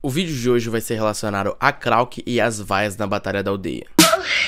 O vídeo de hoje vai ser relacionado a Krauk e as vaias na Batalha da Aldeia.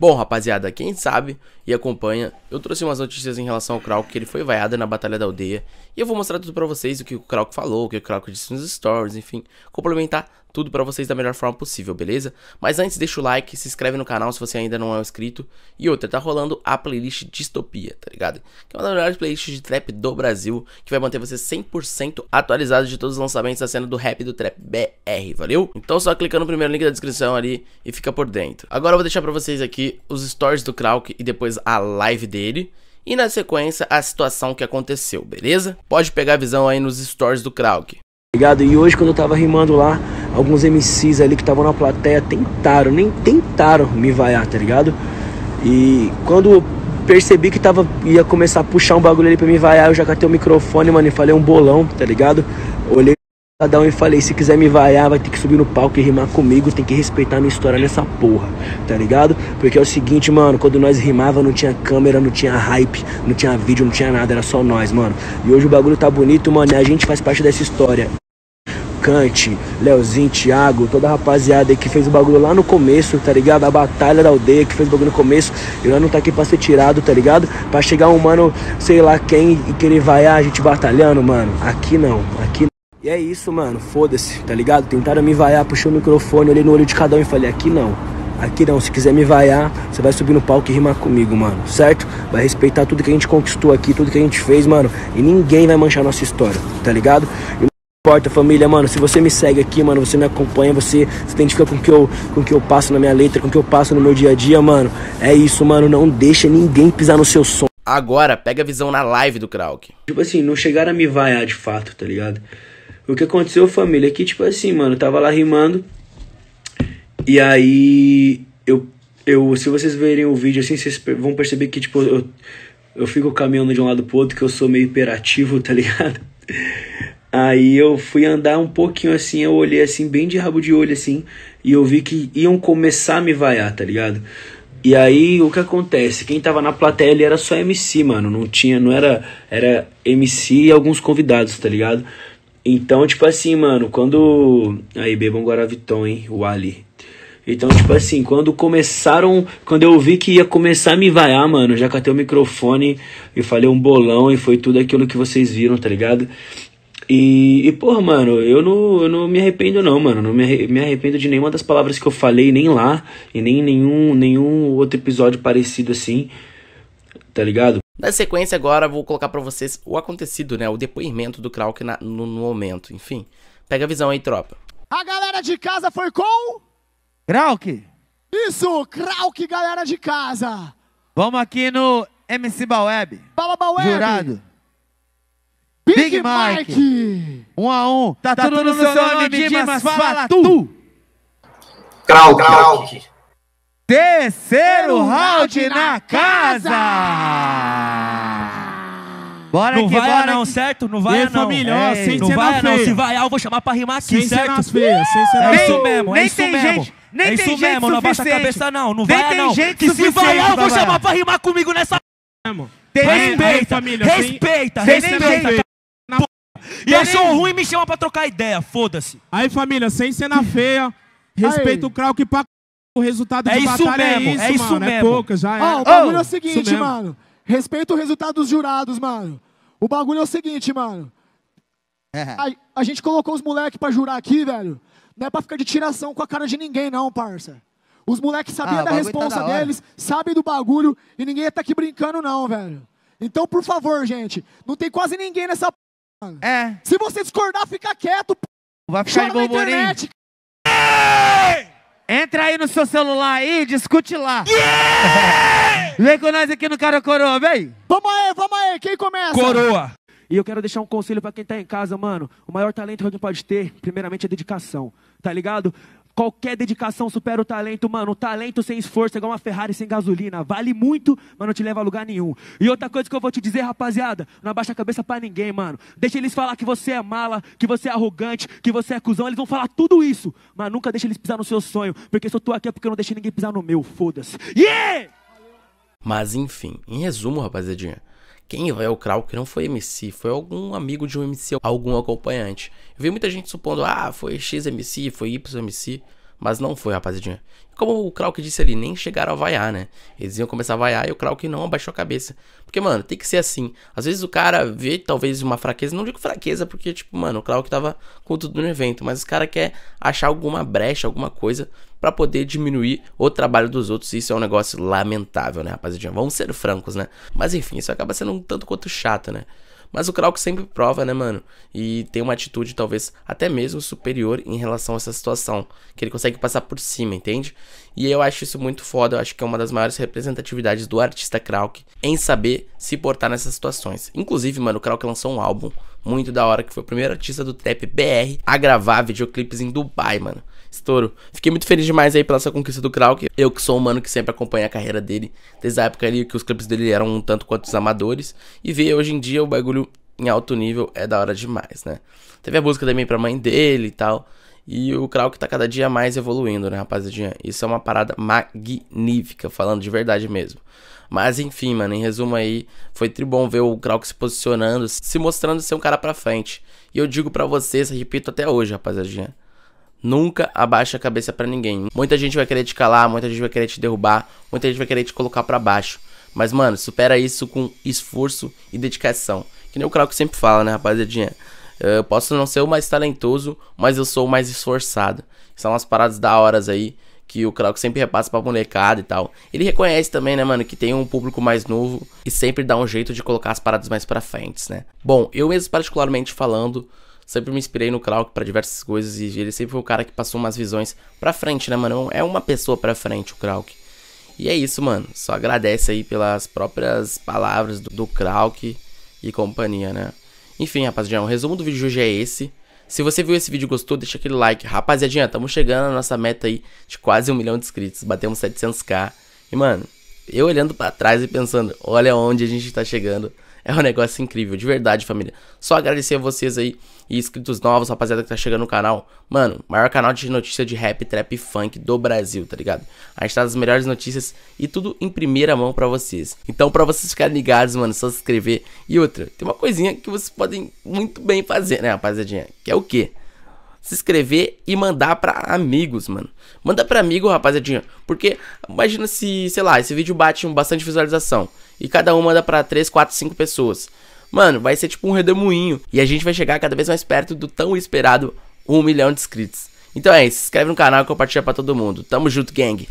Bom, rapaziada, quem sabe e acompanha, eu trouxe umas notícias em relação ao Krauk, que ele foi vaiado na Batalha da Aldeia, e eu vou mostrar tudo pra vocês, o que o Krauk falou, o que o Krauk disse nos stories, enfim, complementar tudo para vocês da melhor forma possível, beleza? Mas antes deixa o like, se inscreve no canal se você ainda não é inscrito. E outra, tá rolando a playlist Distopia, tá ligado? Que é uma das melhores playlists de trap do Brasil, que vai manter você 100% atualizado de todos os lançamentos da cena do rap do trap BR, valeu? Então só clicando no primeiro link da descrição ali e fica por dentro. Agora eu vou deixar para vocês aqui os stories do Krauk e depois a live dele e na sequência a situação que aconteceu, beleza? Pode pegar a visão aí nos stories do Krauk. Obrigado. E hoje quando eu tava rimando lá, Alguns MCs ali que estavam na plateia tentaram, nem tentaram me vaiar, tá ligado? E quando percebi que tava, ia começar a puxar um bagulho ali pra me vaiar, eu já catei o microfone, mano, e falei um bolão, tá ligado? Olhei cada um e falei, se quiser me vaiar, vai ter que subir no palco e rimar comigo, tem que respeitar a minha história nessa porra, tá ligado? Porque é o seguinte, mano, quando nós rimava não tinha câmera, não tinha hype, não tinha vídeo, não tinha nada, era só nós, mano. E hoje o bagulho tá bonito, mano, e a gente faz parte dessa história. Cante, Leozinho, Thiago, toda a rapaziada que fez o bagulho lá no começo, tá ligado? A batalha da aldeia que fez o bagulho no começo. E lá não tá aqui pra ser tirado, tá ligado? Pra chegar um mano, sei lá quem, e querer vaiar a gente batalhando, mano. Aqui não, aqui não. E é isso, mano. Foda-se, tá ligado? Tentaram me vaiar, puxou o microfone, olhei no olho de cada um e falei, aqui não. Aqui não, se quiser me vaiar, você vai subir no palco e rimar comigo, mano, certo? Vai respeitar tudo que a gente conquistou aqui, tudo que a gente fez, mano. E ninguém vai manchar nossa história, tá ligado? E importa, família, mano, se você me segue aqui, mano, você me acompanha, você se identifica com o que eu, com que eu passo na minha letra, com o que eu passo no meu dia a dia, mano. É isso, mano, não deixa ninguém pisar no seu som. Agora, pega a visão na live do Krauk. Tipo assim, não chegaram a me vaiar de fato, tá ligado? O que aconteceu, família, é que, tipo assim, mano, eu tava lá rimando. E aí, eu, eu, se vocês verem o vídeo assim, vocês vão perceber que, tipo, eu, eu fico caminhando de um lado pro outro, que eu sou meio hiperativo, tá ligado? Aí eu fui andar um pouquinho assim, eu olhei assim, bem de rabo de olho assim, e eu vi que iam começar a me vaiar, tá ligado? E aí o que acontece? Quem tava na plateia ele era só MC, mano, não tinha, não era, era MC e alguns convidados, tá ligado? Então, tipo assim, mano, quando. Aí, bebam Guaraviton, hein, o Ali. Então, tipo assim, quando começaram. Quando eu vi que ia começar a me vaiar, mano, já catei o microfone e falei um bolão e foi tudo aquilo que vocês viram, tá ligado? E, e porra, mano, eu não, eu não me arrependo, não, mano. Não me, arrependo de nenhuma das palavras que eu falei, nem lá, e nem nenhum, nenhum outro episódio parecido assim. Tá ligado? Na sequência, agora vou colocar para vocês o acontecido, né? O depoimento do Krauk na, no, no momento. Enfim, pega a visão aí, tropa. A galera de casa foi com. Krauk! Isso, Krauk, galera de casa! Vamos aqui no MC Baweb. Baba Baweb. Jurado. Big, Big Mike. Mike. Um a um. Tá, tá tudo, tudo no seu nome, Dimas, fala tu. Krauk, Krauk. Terceiro round na casa! Bora não que vai bora não, que... certo? Não vai não. família, é sem não vai não. Se vaiar, eu vou chamar pra rimar aqui, sem certo? Sem feia, sem ser é isso mesmo, é isso mesmo. Nem é isso mesmo, não abaixa a cabeça não, não vai não. Que se vaiar, eu vou chamar pra rimar comigo nessa... Tem respeita, família. Respeita, respeita. E eu sou ruim me chama pra trocar ideia, foda-se. Aí, família, sem cena feia, respeita o Krauk que pra o resultado é de isso batalha é mesmo, é isso, é isso mano. É mesmo. É pouca, já é. Ó, oh, o bagulho oh, é o seguinte, mano. Respeita o resultado dos jurados, mano. O bagulho é o seguinte, mano. É. A, a, gente colocou os moleques pra jurar aqui, velho. Não é pra ficar de tiração com a cara de ninguém, não, parça. Os moleques sabiam ah, da tá responsa tá da deles, sabem do bagulho e ninguém tá aqui brincando, não, velho. Então, por favor, gente, não tem quase ninguém nessa é. Se você discordar, fica quieto. Vai ficar Chora em yeah! Entra aí no seu celular aí, discute lá. Yeah! vem com nós aqui no Cara Coroa, vem. Vamos aí, vamos aí, quem começa? Coroa. E eu quero deixar um conselho para quem tá em casa, mano. O maior talento que alguém pode ter, primeiramente, é dedicação. Tá ligado? Qualquer dedicação supera o talento, mano. O talento sem esforço é igual uma Ferrari sem gasolina. Vale muito, mas não te leva a lugar nenhum. E outra coisa que eu vou te dizer, rapaziada, não abaixa a cabeça para ninguém, mano. Deixa eles falar que você é mala, que você é arrogante, que você é cuzão. Eles vão falar tudo isso, mas nunca deixa eles pisar no seu sonho. Porque se eu tô aqui é porque eu não deixei ninguém pisar no meu. Foda-se. Yeah! Mas enfim, em resumo, rapaziadinha. Quem vai é ao Krau que não foi MC, foi algum amigo de um MC, algum acompanhante. Eu vi muita gente supondo, ah, foi X MC, foi Y MC. Mas não foi, rapaziadinha. Como o Krauk disse ali, nem chegaram a vaiar, né? Eles iam começar a vaiar e o Krauk não abaixou a cabeça. Porque, mano, tem que ser assim. Às vezes o cara vê talvez uma fraqueza, não digo fraqueza, porque, tipo, mano, o Krauk tava com tudo no evento, mas o cara quer achar alguma brecha, alguma coisa para poder diminuir o trabalho dos outros. Isso é um negócio lamentável, né, rapaziadinha? Vamos ser francos, né? Mas enfim, isso acaba sendo um tanto quanto chato, né? Mas o Krauk sempre prova, né, mano? E tem uma atitude talvez até mesmo superior em relação a essa situação, que ele consegue passar por cima, entende? E eu acho isso muito foda, eu acho que é uma das maiores representatividades do artista Krauk em saber se portar nessas situações. Inclusive, mano, o Krauk lançou um álbum muito da hora, que foi o primeiro artista do trap BR a gravar videoclipes em Dubai, mano estouro. Fiquei muito feliz demais aí pela sua conquista do Krauk. Eu que sou um mano que sempre acompanha a carreira dele, desde a época ali que os clipes dele eram um tanto quanto os amadores. E ver hoje em dia o bagulho em alto nível é da hora demais, né? Teve a música também pra mãe dele e tal. E o Krauk tá cada dia mais evoluindo, né, rapaziadinha? Isso é uma parada magnífica, falando de verdade mesmo. Mas enfim, mano, em resumo aí, foi tribom ver o Krauk se posicionando, se mostrando ser um cara pra frente. E eu digo para vocês, repito até hoje, rapaziadinha. Nunca abaixa a cabeça para ninguém. Muita gente vai querer te calar, muita gente vai querer te derrubar, muita gente vai querer te colocar para baixo. Mas, mano, supera isso com esforço e dedicação. Que nem o Krauk sempre fala, né, rapaziadinha? Eu posso não ser o mais talentoso, mas eu sou o mais esforçado. São as paradas da horas aí que o Krauk sempre repassa pra molecada e tal. Ele reconhece também, né, mano, que tem um público mais novo e sempre dá um jeito de colocar as paradas mais pra frente, né? Bom, eu mesmo particularmente falando, Sempre me inspirei no Clark para diversas coisas e ele sempre foi o cara que passou umas visões pra frente, né, mano? É uma pessoa pra frente o Krauk. E é isso, mano. Só agradece aí pelas próprias palavras do, do Krauk e companhia, né? Enfim, rapaziada, o resumo do vídeo de hoje é esse. Se você viu esse vídeo e gostou, deixa aquele like. Rapaziadinha, estamos chegando na nossa meta aí de quase um milhão de inscritos. Batemos 700k. E, mano, eu olhando para trás e pensando, olha onde a gente tá chegando. É um negócio incrível, de verdade, família. Só agradecer a vocês aí e inscritos novos, rapaziada que tá chegando no canal. Mano, maior canal de notícia de rap, trap e funk do Brasil, tá ligado? A gente tá das melhores notícias e tudo em primeira mão pra vocês. Então, pra vocês ficarem ligados, mano, só se inscrever. E outra, tem uma coisinha que vocês podem muito bem fazer, né, rapaziadinha? Que é o quê? se inscrever e mandar para amigos, mano. Manda para amigo, rapaziadinha, porque imagina se, sei lá, esse vídeo bate um bastante visualização e cada um manda para 3, 4, 5 pessoas. Mano, vai ser tipo um redemoinho e a gente vai chegar cada vez mais perto do tão esperado 1 milhão de inscritos. Então é isso, se inscreve no canal e compartilha para todo mundo. Tamo junto, gang.